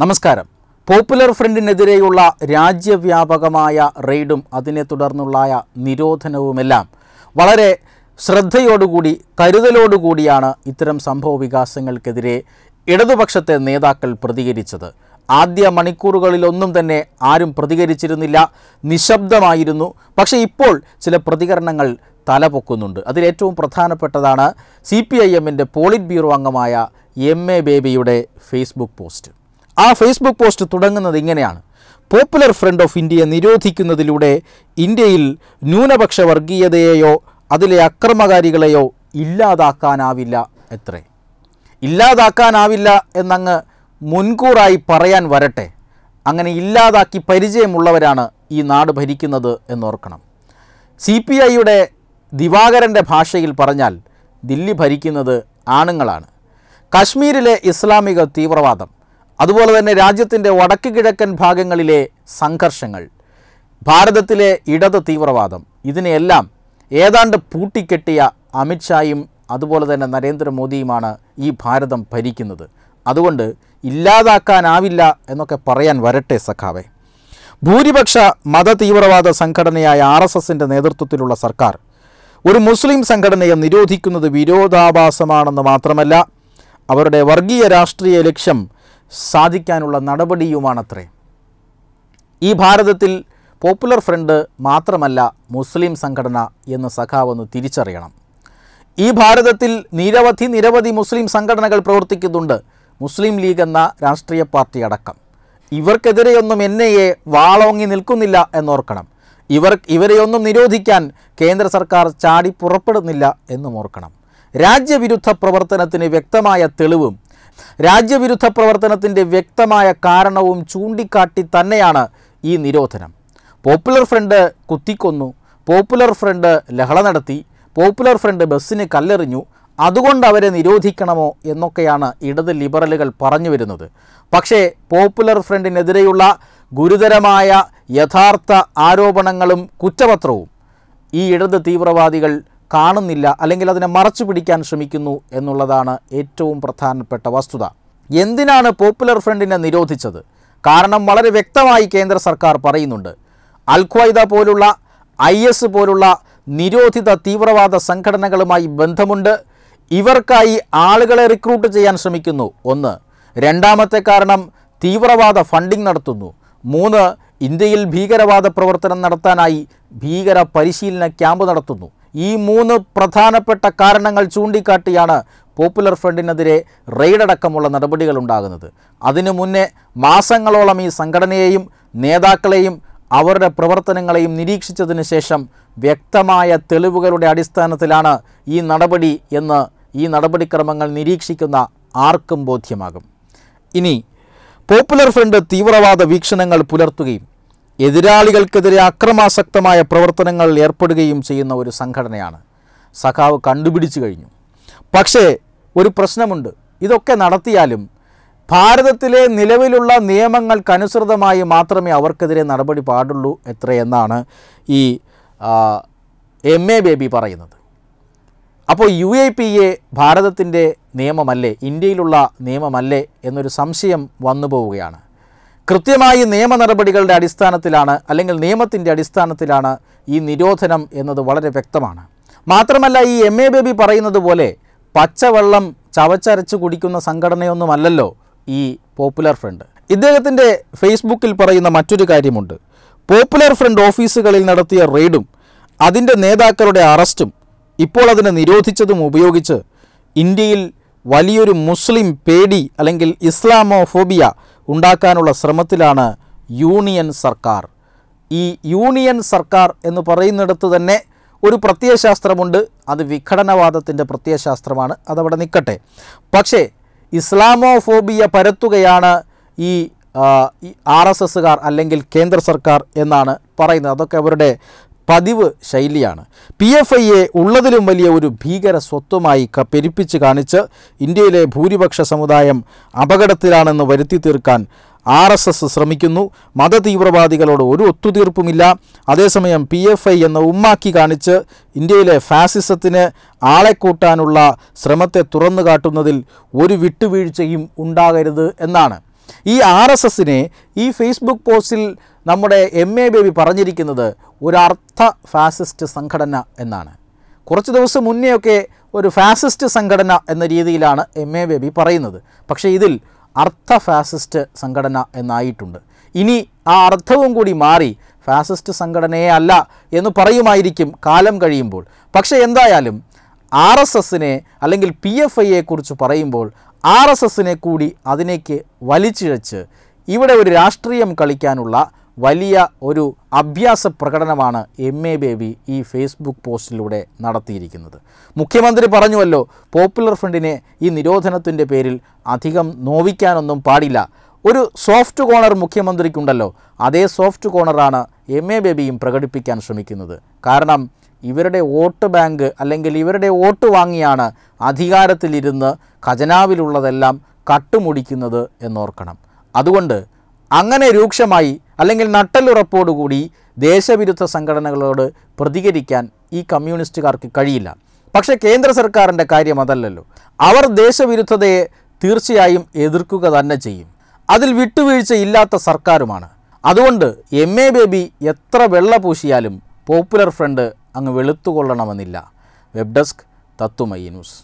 നമസ്കാരം പോപ്പുലർ ഫ്രണ്ടിനെതിരെയുള്ള രാജ്യവ്യാപകമായ റെയ്ഡും അതിനെ തുടർന്നുള്ള നിരോധനവുമെല്ലാം വളരെ ശ്രദ്ധയോടുകൂടി കരുതലോടുകൂടിയാണ് ഇത്തരം സംഭവ വികാസങ്ങൾക്കെതിരെ ഇടതുപക്ഷത്തെ നേതാക്കൾ പ്രതികരിച്ചത് ആദ്യ മണിക്കൂറുകളിലൊന്നും തന്നെ ആരും പ്രതികരിച്ചിരുന്നില്ല നിശബ്ദമായിരുന്നു പക്ഷേ ഇപ്പോൾ ചില പ്രതികരണങ്ങൾ തലപൊക്കുന്നുണ്ട് അതിലേറ്റവും പ്രധാനപ്പെട്ടതാണ് സി പി ഐ എമ്മിൻ്റെ പോളിറ്റ് ബ്യൂറോ അംഗമായ എം എ ബേബിയുടെ ഫേസ്ബുക്ക് പോസ്റ്റ് ആ ഫേസ്ബുക്ക് പോസ്റ്റ് തുടങ്ങുന്നത് ഇങ്ങനെയാണ് പോപ്പുലർ ഫ്രണ്ട് ഓഫ് ഇന്ത്യയെ നിരോധിക്കുന്നതിലൂടെ ഇന്ത്യയിൽ ന്യൂനപക്ഷ വർഗീയതയെയോ അതിലെ അക്രമകാരികളെയോ ഇല്ലാതാക്കാനാവില്ല എത്രേ ഇല്ലാതാക്കാനാവില്ല എന്നങ്ങ് മുൻകൂറായി പറയാൻ വരട്ടെ അങ്ങനെ ഇല്ലാതാക്കി പരിചയമുള്ളവരാണ് ഈ നാട് ഭരിക്കുന്നത് എന്നോർക്കണം സി പി ഐയുടെ ദിവാകരൻ്റെ ഭാഷയിൽ പറഞ്ഞാൽ ദില്ലി ഭരിക്കുന്നത് ആണുങ്ങളാണ് കശ്മീരിലെ ഇസ്ലാമിക തീവ്രവാദം അതുപോലെ തന്നെ രാജ്യത്തിൻ്റെ വടക്ക് കിഴക്കൻ ഭാഗങ്ങളിലെ സംഘർഷങ്ങൾ ഭാരതത്തിലെ ഇടത് തീവ്രവാദം ഇതിനെയെല്ലാം ഏതാണ്ട് പൂട്ടിക്കെട്ടിയ അമിത്ഷായും അതുപോലെ തന്നെ നരേന്ദ്രമോദിയുമാണ് ഈ ഭാരതം ഭരിക്കുന്നത് അതുകൊണ്ട് ഇല്ലാതാക്കാനാവില്ല എന്നൊക്കെ പറയാൻ വരട്ടെ സഖാവേ ഭൂരിപക്ഷ മതതീവ്രവാദ സംഘടനയായ ആർ എസ് എസിൻ്റെ നേതൃത്വത്തിലുള്ള സർക്കാർ ഒരു മുസ്ലിം സംഘടനയെ നിരോധിക്കുന്നത് വിരോധാഭാസമാണെന്ന് മാത്രമല്ല അവരുടെ വർഗീയ രാഷ്ട്രീയ ലക്ഷ്യം സാധിക്കാനുള്ള നടപടിയുമാണത്രേ ഈ ഭാരതത്തിൽ പോപ്പുലർ ഫ്രണ്ട് മാത്രമല്ല മുസ്ലിം സംഘടന എന്ന് സഖാവൊന്ന് തിരിച്ചറിയണം ഈ ഭാരതത്തിൽ നിരവധി നിരവധി മുസ്ലിം സംഘടനകൾ പ്രവർത്തിക്കുന്നുണ്ട് മുസ്ലിം ലീഗ് എന്ന രാഷ്ട്രീയ പാർട്ടി അടക്കം ഇവർക്കെതിരെയൊന്നും എൻ ഐ വാളോങ്ങി നിൽക്കുന്നില്ല എന്നോർക്കണം ഇവർ ഇവരെയൊന്നും നിരോധിക്കാൻ കേന്ദ്ര സർക്കാർ ചാടി പുറപ്പെടുന്നില്ല എന്നും ഓർക്കണം രാജ്യവിരുദ്ധ പ്രവർത്തനത്തിന് വ്യക്തമായ തെളിവും രാജ്യവിരുദ്ധ പ്രവർത്തനത്തിൻ്റെ വ്യക്തമായ കാരണവും ചൂണ്ടിക്കാട്ടി തന്നെയാണ് ഈ നിരോധനം പോപ്പുലർ ഫ്രണ്ട് കുത്തിക്കൊന്നു പോപ്പുലർ ഫ്രണ്ട് ലഹള നടത്തി പോപ്പുലർ ഫ്രണ്ട് ബസ്സിന് കല്ലെറിഞ്ഞു അതുകൊണ്ട് അവരെ നിരോധിക്കണമോ എന്നൊക്കെയാണ് ഇടത് ലിബറലുകൾ പറഞ്ഞു വരുന്നത് പക്ഷേ പോപ്പുലർ ഫ്രണ്ടിനെതിരെയുള്ള ഗുരുതരമായ യഥാർത്ഥ ആരോപണങ്ങളും കുറ്റപത്രവും ഈ ഇടത് തീവ്രവാദികൾ കാണുന്നില്ല അല്ലെങ്കിൽ അതിനെ മറച്ചു പിടിക്കാൻ ശ്രമിക്കുന്നു എന്നുള്ളതാണ് ഏറ്റവും പ്രധാനപ്പെട്ട വസ്തുത എന്തിനാണ് പോപ്പുലർ ഫ്രണ്ടിനെ നിരോധിച്ചത് കാരണം വളരെ വ്യക്തമായി കേന്ദ്ര സർക്കാർ പറയുന്നുണ്ട് അൽ ഖ്വൈദ പോലുള്ള ഐ എസ് പോലുള്ള നിരോധിത തീവ്രവാദ സംഘടനകളുമായി ബന്ധമുണ്ട് ഇവർക്കായി ആളുകളെ റിക്രൂട്ട് ചെയ്യാൻ ശ്രമിക്കുന്നു ഒന്ന് രണ്ടാമത്തെ കാരണം തീവ്രവാദ ഫണ്ടിംഗ് നടത്തുന്നു മൂന്ന് ഇന്ത്യയിൽ ഭീകരവാദ പ്രവർത്തനം നടത്താനായി ഭീകര പരിശീലന ക്യാമ്പ് നടത്തുന്നു ഈ മൂന്ന് പ്രധാനപ്പെട്ട കാരണങ്ങൾ ചൂണ്ടിക്കാട്ടിയാണ് പോപ്പുലർ ഫ്രണ്ടിനെതിരെ റെയ്ഡടക്കമുള്ള നടപടികൾ ഉണ്ടാകുന്നത് അതിനു മുന്നേ മാസങ്ങളോളം ഈ സംഘടനയെയും നേതാക്കളെയും അവരുടെ പ്രവർത്തനങ്ങളെയും നിരീക്ഷിച്ചതിന് ശേഷം വ്യക്തമായ തെളിവുകളുടെ അടിസ്ഥാനത്തിലാണ് ഈ നടപടി എന്ന് ഈ നടപടിക്രമങ്ങൾ നിരീക്ഷിക്കുന്ന ആർക്കും ബോധ്യമാകും ഇനി പോപ്പുലർ ഫ്രണ്ട് തീവ്രവാദ വീക്ഷണങ്ങൾ പുലർത്തുകയും എതിരാളികൾക്കെതിരെ അക്രമാസക്തമായ പ്രവർത്തനങ്ങൾ ഏർപ്പെടുകയും ചെയ്യുന്ന ഒരു സംഘടനയാണ് സഖാവ് കണ്ടുപിടിച്ചു കഴിഞ്ഞു പക്ഷേ ഒരു പ്രശ്നമുണ്ട് ഇതൊക്കെ നടത്തിയാലും ഭാരതത്തിലെ നിലവിലുള്ള നിയമങ്ങൾക്കനുസൃതമായി മാത്രമേ അവർക്കെതിരെ നടപടി പാടുള്ളൂ എത്രയെന്നാണ് ഈ എം എ ബേബി പറയുന്നത് അപ്പോൾ യു എ പി എ ഭാരതത്തിൻ്റെ നിയമമല്ലേ ഇന്ത്യയിലുള്ള നിയമമല്ലേ എന്നൊരു സംശയം വന്നു പോവുകയാണ് കൃത്യമായി നിയമ നടപടികളുടെ അടിസ്ഥാനത്തിലാണ് അല്ലെങ്കിൽ നിയമത്തിൻ്റെ അടിസ്ഥാനത്തിലാണ് ഈ നിരോധനം എന്നത് വളരെ വ്യക്തമാണ് മാത്രമല്ല ഈ എം എ ബേബി പറയുന്നത് പോലെ പച്ചവെള്ളം ചവച്ചരച്ച് കുടിക്കുന്ന സംഘടനയൊന്നുമല്ലല്ലോ ഈ പോപ്പുലർ ഫ്രണ്ട് ഇദ്ദേഹത്തിൻ്റെ ഫേസ്ബുക്കിൽ പറയുന്ന മറ്റൊരു കാര്യമുണ്ട് പോപ്പുലർ ഫ്രണ്ട് ഓഫീസുകളിൽ നടത്തിയ റെയ്ഡും അതിൻ്റെ നേതാക്കളുടെ അറസ്റ്റും ഇപ്പോൾ അതിനെ നിരോധിച്ചതും ഉപയോഗിച്ച് ഇന്ത്യയിൽ വലിയൊരു മുസ്ലിം പേടി അല്ലെങ്കിൽ ഇസ്ലാമോഫോബിയ ഉണ്ടാക്കാനുള്ള ശ്രമത്തിലാണ് യൂണിയൻ സർക്കാർ ഈ യൂണിയൻ സർക്കാർ എന്ന് പറയുന്നിടത്ത് തന്നെ ഒരു പ്രത്യയശാസ്ത്രമുണ്ട് അത് വിഘടനവാദത്തിൻ്റെ പ്രത്യയശാസ്ത്രമാണ് അതവിടെ നിൽക്കട്ടെ പക്ഷേ ഇസ്ലാമോഫോബിയ പരത്തുകയാണ് ഈ ആർ എസ് എസ്സുകാർ അല്ലെങ്കിൽ കേന്ദ്ര സർക്കാർ എന്നാണ് പറയുന്നത് അതൊക്കെ അവരുടെ പതിവ് ശൈലിയാണ് പി എഫ് എ ഉള്ളതിലും വലിയ ഒരു ഭീകര സ്വത്വമായി പെരുപ്പിച്ച് കാണിച്ച് ഇന്ത്യയിലെ ഭൂരിപക്ഷ സമുദായം അപകടത്തിലാണെന്ന് വരുത്തി തീർക്കാൻ ആർ എസ് എസ് ശ്രമിക്കുന്നു മതതീവ്രവാദികളോട് ഒരു ഒത്തുതീർപ്പുമില്ല അതേസമയം പി എഫ് ഐ എന്ന ഉമ്മാക്കി കാണിച്ച് ഇന്ത്യയിലെ ഫാസിസത്തിന് ആളെ കൂട്ടാനുള്ള ശ്രമത്തെ തുറന്നു കാട്ടുന്നതിൽ ഒരു വിട്ടുവീഴ്ചയും ഉണ്ടാകരുത് എന്നാണ് ഈ ആർ എസ് എസിനെ ഈ ഫേസ്ബുക്ക് പോസ്റ്റിൽ നമ്മുടെ എം എ ബേബി പറഞ്ഞിരിക്കുന്നത് ഒരർത്ഥ ഫാസിസ്റ്റ് സംഘടന എന്നാണ് കുറച്ച് ദിവസം മുന്നെയൊക്കെ ഒരു ഫാസിസ്റ്റ് സംഘടന എന്ന രീതിയിലാണ് എം എ ബേബി പറയുന്നത് പക്ഷേ ഇതിൽ അർത്ഥ ഫാസിസ്റ്റ് സംഘടന എന്നായിട്ടുണ്ട് ഇനി ആ അർത്ഥവും കൂടി മാറി ഫാസിസ്റ്റ് സംഘടനയെ അല്ല എന്ന് പറയുമായിരിക്കും കാലം കഴിയുമ്പോൾ പക്ഷേ എന്തായാലും ആർ എസ് എസിനെ അല്ലെങ്കിൽ പി എഫ് ഐയെക്കുറിച്ച് പറയുമ്പോൾ ആർ എസ് എസിനെ കൂടി അതിനേക്ക് വലിച്ചിഴച്ച് ഇവിടെ ഒരു രാഷ്ട്രീയം കളിക്കാനുള്ള വലിയ ഒരു അഭ്യാസ പ്രകടനമാണ് എം എ ബേബി ഈ ഫേസ്ബുക്ക് പോസ്റ്റിലൂടെ നടത്തിയിരിക്കുന്നത് മുഖ്യമന്ത്രി പറഞ്ഞുവല്ലോ പോപ്പുലർ ഫ്രണ്ടിനെ ഈ നിരോധനത്തിൻ്റെ പേരിൽ അധികം നോവിക്കാനൊന്നും പാടില്ല ഒരു സോഫ്റ്റ് കോണർ മുഖ്യമന്ത്രിക്കുണ്ടല്ലോ അതേ സോഫ്റ്റ് കോണറാണ് എം എ ബേബിയും പ്രകടിപ്പിക്കാൻ ശ്രമിക്കുന്നത് കാരണം ഇവരുടെ വോട്ട് ബാങ്ക് അല്ലെങ്കിൽ ഇവരുടെ വോട്ട് വാങ്ങിയാണ് അധികാരത്തിലിരുന്ന് ഖജനാവിലുള്ളതെല്ലാം കട്ടുമുടിക്കുന്നത് എന്നോർക്കണം അതുകൊണ്ട് അങ്ങനെ രൂക്ഷമായി അല്ലെങ്കിൽ നട്ടലുറപ്പോടുകൂടി ദേശവിരുദ്ധ സംഘടനകളോട് പ്രതികരിക്കാൻ ഈ കമ്മ്യൂണിസ്റ്റുകാർക്ക് കഴിയില്ല പക്ഷേ കേന്ദ്ര സർക്കാരിൻ്റെ കാര്യം അതല്ലല്ലോ അവർ ദേശവിരുദ്ധതയെ തീർച്ചയായും എതിർക്കുക തന്നെ ചെയ്യും അതിൽ വിട്ടുവീഴ്ച ഇല്ലാത്ത സർക്കാരുമാണ് അതുകൊണ്ട് എം എ ബേബി എത്ര വെള്ള പൂശിയാലും പോപ്പുലർ ഫ്രണ്ട് അങ്ങ് വെളുത്തുകൊള്ളണമെന്നില്ല വെബ് ഡെസ്ക് തത്തുമൈ ന്യൂസ്